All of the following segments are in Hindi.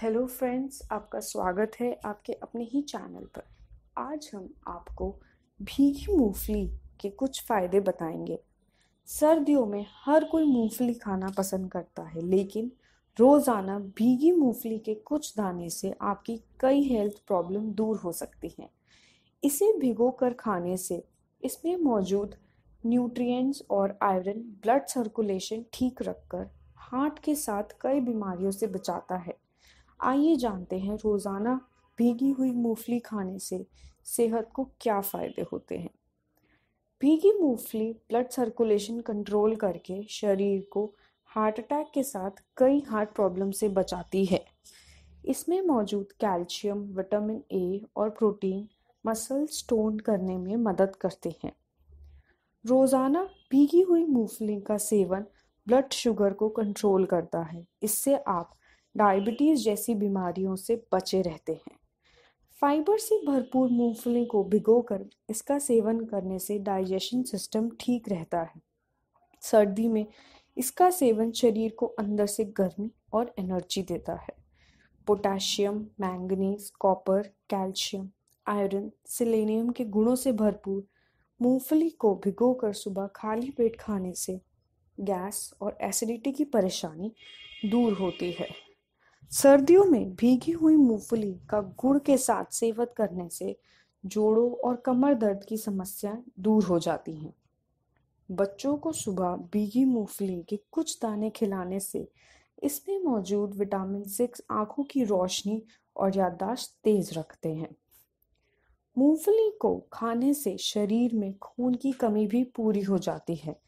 हेलो फ्रेंड्स आपका स्वागत है आपके अपने ही चैनल पर आज हम आपको भीगी मूंगफली के कुछ फ़ायदे बताएंगे सर्दियों में हर कोई मूंगफली खाना पसंद करता है लेकिन रोज़ाना भीगी मूंगफली के कुछ दाने से आपकी कई हेल्थ प्रॉब्लम दूर हो सकती हैं इसे भिगो कर खाने से इसमें मौजूद न्यूट्रिएंट्स और आयरन ब्लड सर्कुलेशन ठीक रखकर हार्ट के साथ कई बीमारियों से बचाता है आइए जानते हैं रोज़ाना भीगी हुई मूंगफली खाने से सेहत को क्या फ़ायदे होते हैं भीगी मूंगफली ब्लड सर्कुलेशन कंट्रोल करके शरीर को हार्ट अटैक के साथ कई हार्ट प्रॉब्लम से बचाती है इसमें मौजूद कैल्शियम विटामिन ए और प्रोटीन मसल स्टोन करने में मदद करते हैं रोज़ाना भीगी हुई मूंगफली का सेवन ब्लड शुगर को कंट्रोल करता है इससे आप डायबिटीज़ जैसी बीमारियों से बचे रहते हैं फाइबर से भरपूर मूंगफली को भिगोकर इसका सेवन करने से डाइजेशन सिस्टम ठीक रहता है सर्दी में इसका सेवन शरीर को अंदर से गर्मी और एनर्जी देता है potassium manganese copper calcium iron selenium के गुणों से भरपूर मूंगफली को भिगोकर सुबह खाली पेट खाने से गैस और एसिडिटी की परेशानी दूर होती है सर्दियों में भीगी हुई मूंगफली का गुड़ के साथ सेवन करने से जोड़ों और कमर दर्द की समस्या दूर हो जाती हैं बच्चों को सुबह भीगी मूंगफली के कुछ दाने खिलाने से इसमें मौजूद विटामिन सिक्स आंखों की रोशनी और याददाश्त तेज रखते हैं मूंगफली को खाने से शरीर में खून की कमी भी पूरी हो जाती है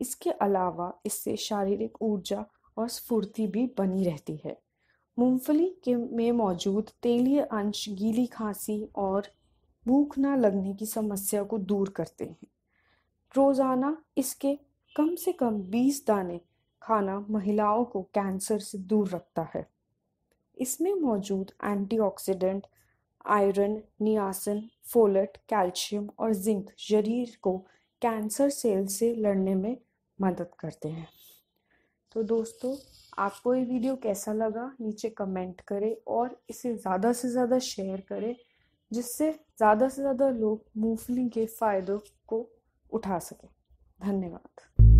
इसके अलावा इससे शारीरिक ऊर्जा और स्फूर्ति भी बनी रहती है मूंगफली के में मौजूद तेलीय अंश गीली खांसी और भूख न लगने की समस्या को दूर करते हैं रोज़ाना इसके कम से कम 20 दाने खाना महिलाओं को कैंसर से दूर रखता है इसमें मौजूद antioxidant iron niacin folate calcium और जिंक शरीर को कैंसर सेल से लड़ने में मदद करते हैं तो दोस्तों आपको ये वीडियो कैसा लगा नीचे कमेंट करें और इसे ज़्यादा से ज़्यादा शेयर करें जिससे ज़्यादा से ज़्यादा लोग मूंगफली के फ़ायदों को उठा सकें धन्यवाद